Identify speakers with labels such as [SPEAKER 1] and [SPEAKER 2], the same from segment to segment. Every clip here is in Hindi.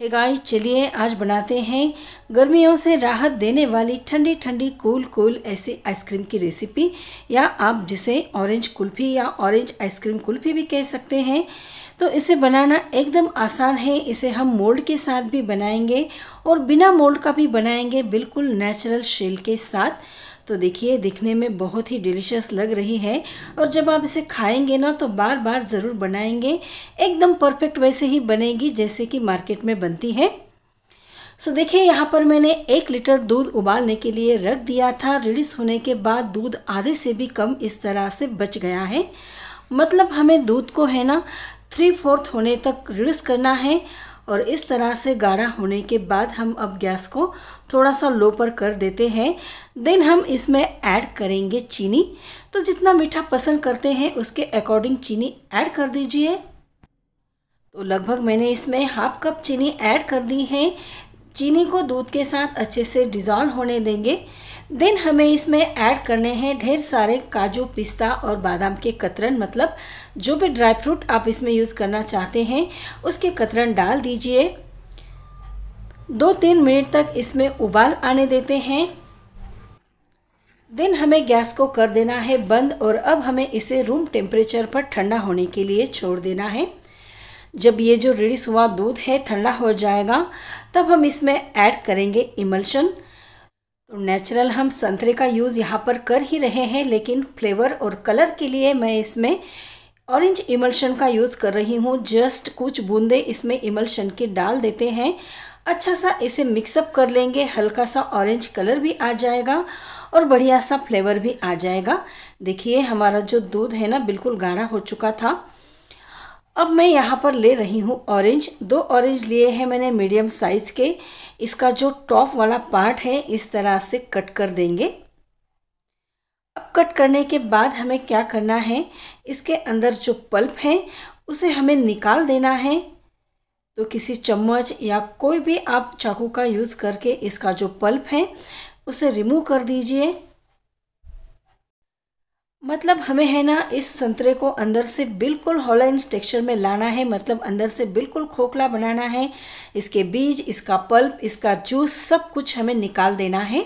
[SPEAKER 1] हे गाइस चलिए आज बनाते हैं गर्मियों से राहत देने वाली ठंडी ठंडी कूल कूल ऐसी आइसक्रीम की रेसिपी या आप जिसे ऑरेंज कुल्फी या ऑरेंज आइसक्रीम कुल्फी भी कह सकते हैं तो इसे बनाना एकदम आसान है इसे हम मोल्ड के साथ भी बनाएंगे और बिना मोल्ड का भी बनाएंगे बिल्कुल नेचुरल शेल के साथ तो देखिए दिखने में बहुत ही डिलीशियस लग रही है और जब आप इसे खाएंगे ना तो बार बार ज़रूर बनाएंगे एकदम परफेक्ट वैसे ही बनेगी जैसे कि मार्केट में बनती है सो so, देखिए यहाँ पर मैंने एक लीटर दूध उबालने के लिए रख दिया था रिलीज होने के बाद दूध आधे से भी कम इस तरह से बच गया है मतलब हमें दूध को है ना थ्री फोर्थ होने तक रिलीज़ करना है और इस तरह से गाढ़ा होने के बाद हम अब गैस को थोड़ा सा लो पर कर देते हैं देन हम इसमें ऐड करेंगे चीनी तो जितना मीठा पसंद करते हैं उसके अकॉर्डिंग चीनी ऐड कर दीजिए तो लगभग मैंने इसमें हाफ कप चीनी ऐड कर दी है चीनी को दूध के साथ अच्छे से डिज़ॉल्व होने देंगे देन हमें इसमें ऐड करने हैं ढेर सारे काजू पिस्ता और बादाम के कतरन मतलब जो भी ड्राई फ्रूट आप इसमें यूज़ करना चाहते हैं उसके कतरन डाल दीजिए दो तीन मिनट तक इसमें उबाल आने देते हैं देन हमें गैस को कर देना है बंद और अब हमें इसे रूम टेम्परेचर पर ठंडा होने के लिए छोड़ देना है जब ये जो रिडिस हुआ दूध है ठंडा हो जाएगा तब हम इसमें ऐड करेंगे इमल्शन तो नेचुरल हम संतरे का यूज़ यहाँ पर कर ही रहे हैं लेकिन फ्लेवर और कलर के लिए मैं इसमें ऑरेंज इमल्शन का यूज़ कर रही हूँ जस्ट कुछ बूंदे इसमें इमल्शन की डाल देते हैं अच्छा सा इसे मिक्सअप कर लेंगे हल्का सा ऑरेंज कलर भी आ जाएगा और बढ़िया सा फ्लेवर भी आ जाएगा देखिए हमारा जो दूध है ना बिल्कुल गाढ़ा हो चुका था अब मैं यहाँ पर ले रही हूँ ऑरेंज दो ऑरेंज लिए हैं मैंने मीडियम साइज़ के इसका जो टॉप वाला पार्ट है इस तरह से कट कर देंगे अब कट करने के बाद हमें क्या करना है इसके अंदर जो पल्प है उसे हमें निकाल देना है तो किसी चम्मच या कोई भी आप चाकू का यूज़ करके इसका जो पल्प है उसे रिमूव कर दीजिए मतलब हमें है ना इस संतरे को अंदर से बिल्कुल हॉलैंड टेक्सचर में लाना है मतलब अंदर से बिल्कुल खोखला बनाना है इसके बीज इसका पल्प इसका जूस सब कुछ हमें निकाल देना है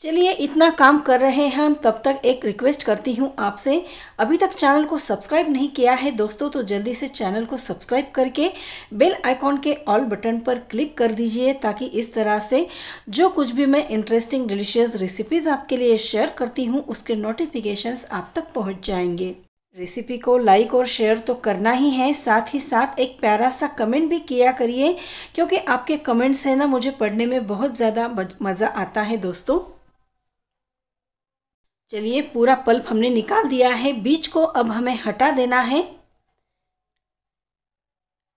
[SPEAKER 1] चलिए इतना काम कर रहे हैं हम तब तक एक रिक्वेस्ट करती हूँ आपसे अभी तक चैनल को सब्सक्राइब नहीं किया है दोस्तों तो जल्दी से चैनल को सब्सक्राइब करके बेल आइकॉन के ऑल बटन पर क्लिक कर दीजिए ताकि इस तरह से जो कुछ भी मैं इंटरेस्टिंग डिलीशियस रेसिपीज़ आपके लिए शेयर करती हूँ उसके नोटिफिकेशंस आप तक पहुँच जाएंगे रेसिपी को लाइक और शेयर तो करना ही है साथ ही साथ एक प्यारा सा कमेंट भी किया करिए क्योंकि आपके कमेंट्स हैं ना मुझे पढ़ने में बहुत ज़्यादा मज़ा आता है दोस्तों चलिए पूरा पल्प हमने निकाल दिया है बीज को अब हमें हटा देना है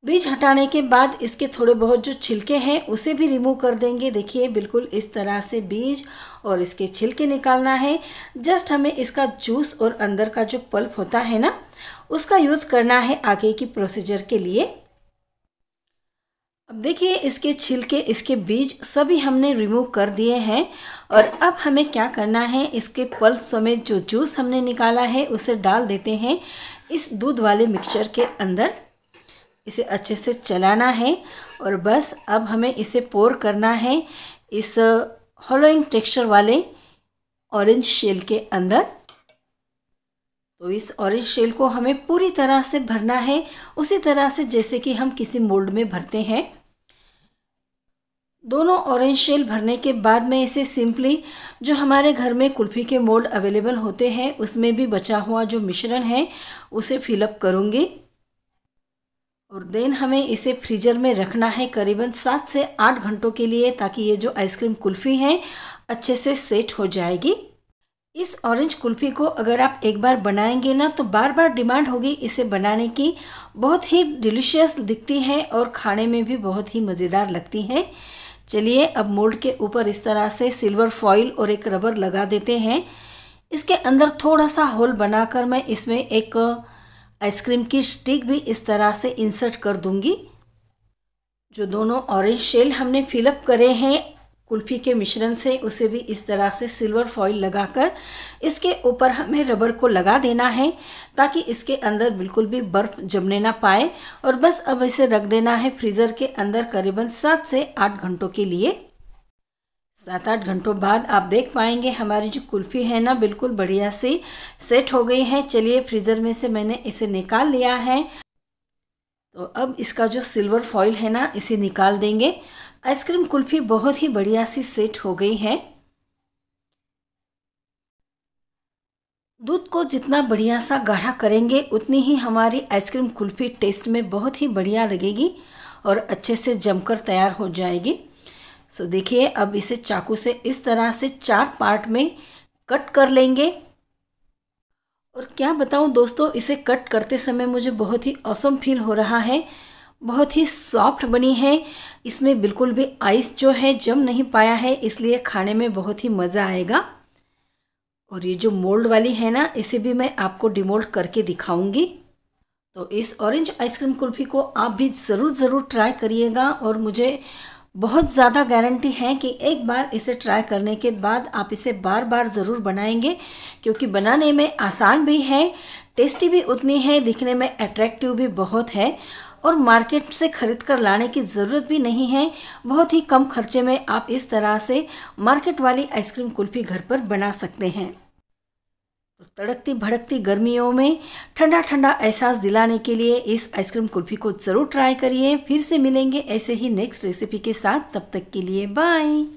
[SPEAKER 1] बीज हटाने के बाद इसके थोड़े बहुत जो छिलके हैं उसे भी रिमूव कर देंगे देखिए बिल्कुल इस तरह से बीज और इसके छिलके निकालना है जस्ट हमें इसका जूस और अंदर का जो पल्प होता है ना उसका यूज़ करना है आगे की प्रोसीजर के लिए अब देखिए इसके छिलके इसके बीज सभी हमने रिमूव कर दिए हैं और अब हमें क्या करना है इसके पल्स समेत जो जूस हमने निकाला है उसे डाल देते हैं इस दूध वाले मिक्सचर के अंदर इसे अच्छे से चलाना है और बस अब हमें इसे पोर करना है इस हॉलोइंग टेक्सचर वाले ऑरेंज शेल के अंदर तो इस ऑरेंज शेल को हमें पूरी तरह से भरना है उसी तरह से जैसे कि हम किसी मोल्ड में भरते हैं दोनों ऑरेंज शेल भरने के बाद मैं इसे सिंपली जो हमारे घर में कुल्फ़ी के मोल्ड अवेलेबल होते हैं उसमें भी बचा हुआ जो मिश्रण है उसे फिलअप करूँगी और देन हमें इसे फ्रीजर में रखना है करीबन सात से आठ घंटों के लिए ताकि ये जो आइसक्रीम कुल्फ़ी है अच्छे से सेट हो जाएगी इस ऑरेंज कुल्फ़ी को अगर आप एक बार बनाएंगे ना तो बार बार डिमांड होगी इसे बनाने की बहुत ही डिलीशियस दिखती है और खाने में भी बहुत ही मज़ेदार लगती है चलिए अब मोल्ड के ऊपर इस तरह से सिल्वर फॉइल और एक रबर लगा देते हैं इसके अंदर थोड़ा सा होल बनाकर मैं इसमें एक आइसक्रीम की स्टिक भी इस तरह से इंसर्ट कर दूंगी जो दोनों ऑरेंज शेल हमने फिलअप करे हैं कुल्फ़ी के मिश्रण से उसे भी इस तरह से सिल्वर फॉइल लगाकर इसके ऊपर हमें रबर को लगा देना है ताकि इसके अंदर बिल्कुल भी बर्फ़ जमने ना पाए और बस अब इसे रख देना है फ्रीज़र के अंदर करीबन सात से आठ घंटों के लिए सात आठ घंटों बाद आप देख पाएंगे हमारी जो कुल्फ़ी है ना बिल्कुल बढ़िया सी सेट हो गई है चलिए फ्रीज़र में से मैंने इसे निकाल लिया है तो अब इसका जो सिल्वर फॉइल है ना इसे निकाल देंगे आइसक्रीम कुल्फी बहुत ही बढ़िया सी सेट हो गई है दूध को जितना बढ़िया सा गाढ़ा करेंगे उतनी ही हमारी आइसक्रीम कुल्फी टेस्ट में बहुत ही बढ़िया लगेगी और अच्छे से जमकर तैयार हो जाएगी सो देखिए अब इसे चाकू से इस तरह से चार पार्ट में कट कर लेंगे और क्या बताऊँ दोस्तों इसे कट करते समय मुझे बहुत ही औसम फील हो रहा है बहुत ही सॉफ्ट बनी है इसमें बिल्कुल भी आइस जो है जम नहीं पाया है इसलिए खाने में बहुत ही मज़ा आएगा और ये जो मोल्ड वाली है ना इसे भी मैं आपको डिमोल्ड करके दिखाऊंगी तो इस ऑरेंज आइसक्रीम कुल्फ़ी को आप भी ज़रूर ज़रूर ट्राई करिएगा और मुझे बहुत ज़्यादा गारंटी है कि एक बार इसे ट्राई करने के बाद आप इसे बार बार ज़रूर बनाएंगे क्योंकि बनाने में आसान भी है टेस्टी भी उतनी है दिखने में अट्रैक्टिव भी बहुत है और मार्केट से खरीद कर लाने की ज़रूरत भी नहीं है बहुत ही कम खर्चे में आप इस तरह से मार्केट वाली आइसक्रीम कुल्फी घर पर बना सकते हैं तो तड़कती भड़कती गर्मियों में ठंडा ठंडा एहसास दिलाने के लिए इस आइसक्रीम कुल्फी को ज़रूर ट्राई करिए फिर से मिलेंगे ऐसे ही नेक्स्ट रेसिपी के साथ तब तक के लिए बाय